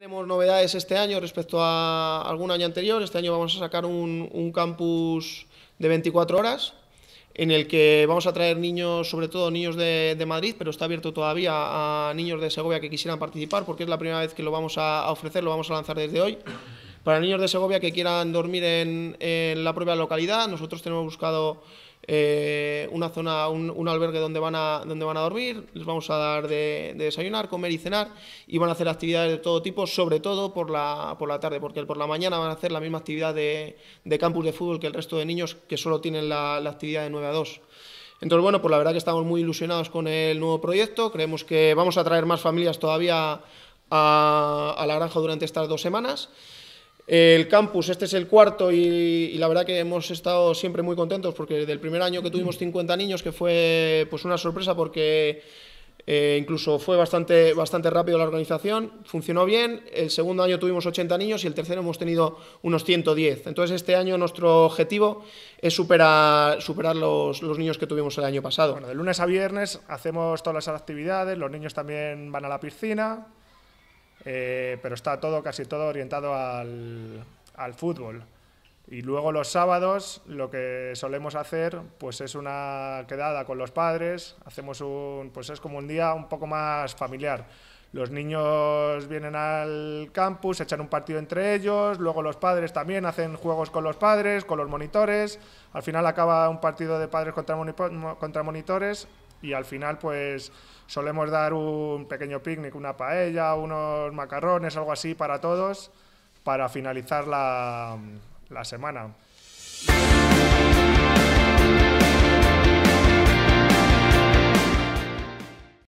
Tenemos novedades este año respecto a algún año anterior. Este año vamos a sacar un, campus de 24 horas en el que vamos a traer niños, sobre todo niños de, Madrid, pero está abierto todavía a niños de Segovia que quisieran participar porque es la primera vez que lo vamos a ofrecer, lo vamos a lanzar desde hoy. Para niños de Segovia que quieran dormir en, la propia localidad, nosotros tenemos buscado eh, una zona, un, albergue donde van, a, donde van a dormir, les vamos a dar de, desayunar, comer y cenar y van a hacer actividades de todo tipo, sobre todo por la, tarde, porque por la mañana van a hacer la misma actividad de, campus de fútbol que el resto de niños que solo tienen la, actividad de 9 a 2. Entonces, bueno, pues la verdad que estamos muy ilusionados con el nuevo proyecto, creemos que vamos a traer más familias todavía a, a la granja durante estas dos semanas. El campus, este es el cuarto y, la verdad que hemos estado siempre muy contentos porque del primer año que tuvimos 50 mm. niños, que fue pues una sorpresa porque eh, incluso fue bastante, bastante rápido la organización, funcionó bien. El segundo año tuvimos 80 niños y el tercero hemos tenido unos 110. Entonces este año nuestro objetivo es superar, superar los, los niños que tuvimos el año pasado. Bueno, de lunes a viernes hacemos todas las actividades, los niños también van a la piscina, eh, pero está todo, casi todo orientado al, al, fútbol. Y luego los sábados lo que solemos hacer pues es una quedada con los padres, hacemos un, pues es como un día un poco más familiar. Los niños vienen al campus, echan un partido entre ellos, luego los padres también hacen juegos con los padres, con los monitores, al final acaba un partido de padres contra, contra monitores y al final pues solemos dar un pequeño picnic, una paella, unos macarrones, algo así para todos, para finalizar la, la semana.